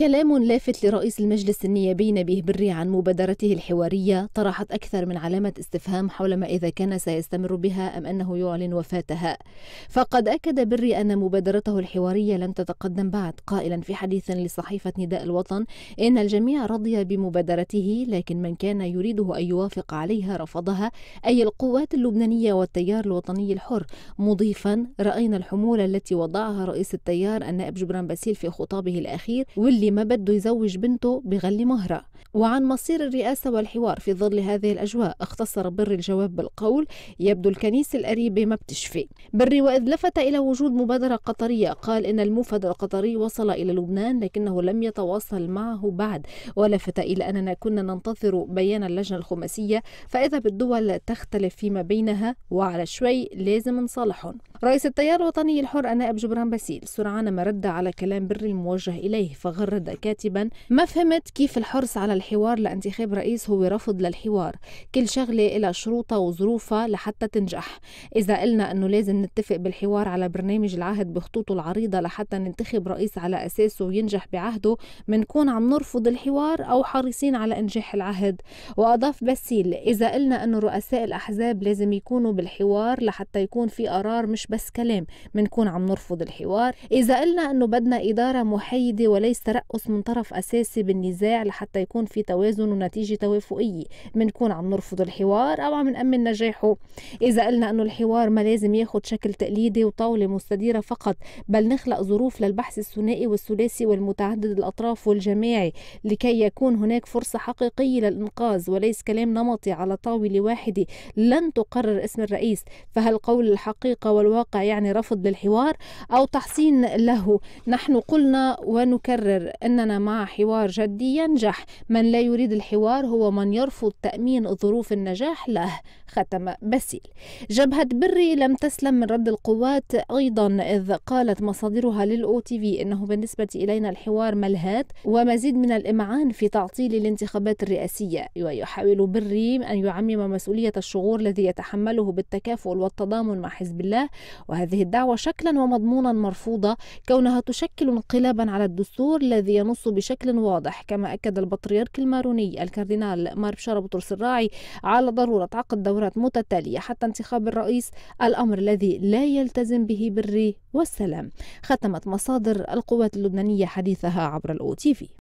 كلام لافت لرئيس المجلس النيابي نبيه بري عن مبادرته الحوارية طرحت أكثر من علامة استفهام حول ما إذا كان سيستمر بها أم أنه يعلن وفاتها فقد أكد بري أن مبادرته الحوارية لم تتقدم بعد قائلا في حديث لصحيفة نداء الوطن إن الجميع رضي بمبادرته لكن من كان يريده أن يوافق عليها رفضها أي القوات اللبنانية والتيار الوطني الحر مضيفا رأينا الحمولة التي وضعها رئيس التيار النائب جبران باسيل في خطابه الأخير واللي ما بده يزوج بنته بغلي مهرة وعن مصير الرئاسة والحوار في ظل هذه الأجواء اختصر بر الجواب بالقول يبدو الكنيسة القريبة ما بتشفي بري وإذ لفت إلى وجود مبادرة قطرية قال إن الموفد القطري وصل إلى لبنان لكنه لم يتواصل معه بعد ولفت إلى أننا كنا ننتظر بيان اللجنة الخماسية فإذا بالدول تختلف فيما بينها وعلى شوي لازم نصالحهم رئيس التيار الوطني الحر النائب جبران باسيل سرعان ما رد على كلام بري الموجه اليه فغرد كاتبا ما فهمت كيف الحرص على الحوار لانتخاب رئيس هو رفض للحوار كل شغله إلى شروطها وظروفها لحتى تنجح اذا قلنا انه لازم نتفق بالحوار على برنامج العهد بخطوطه العريضه لحتى ننتخب رئيس على اساسه وينجح بعهده منكون عم نرفض الحوار او حريصين على انجاح العهد واضاف باسيل اذا قلنا انه رؤساء الاحزاب لازم يكونوا بالحوار لحتى يكون في قرار مش بس كلام بنكون عم نرفض الحوار إذا قلنا أنه بدنا إدارة محايدة وليس ترأس من طرف أساسي بالنزاع لحتى يكون في توازن ونتيجة توافقية بنكون عم نرفض الحوار أو عم نأمن نجاحه إذا قلنا أنه الحوار ما لازم ياخد شكل تقليدي وطاولة مستديرة فقط بل نخلق ظروف للبحث الثنائي والثلاثي والمتعدد الأطراف والجماعي لكي يكون هناك فرصة حقيقية للإنقاذ وليس كلام نمطي على طاولة واحدة لن تقرر اسم الرئيس فهل قول الحقيقة والواقع الواقع يعني رفض للحوار أو تحصين له نحن قلنا ونكرر أننا مع حوار جدي ينجح من لا يريد الحوار هو من يرفض تأمين ظروف النجاح له ختم بسيل جبهة بري لم تسلم من رد القوات أيضا إذ قالت مصادرها للأو تي في أنه بالنسبة إلينا الحوار ملهات ومزيد من الإمعان في تعطيل الانتخابات الرئاسية ويحاول بري أن يعمم مسؤولية الشغور الذي يتحمله بالتكافل والتضامن مع حزب الله وهذه الدعوة شكلا ومضمونا مرفوضة كونها تشكل انقلابا على الدستور الذي ينص بشكل واضح كما أكد البطريرك الماروني الكاردينال مار بشارة بطرس الراعي على ضرورة عقد دورات متتالية حتى انتخاب الرئيس الأمر الذي لا يلتزم به بالري والسلام ختمت مصادر القوات اللبنانية حديثها عبر الأو تي في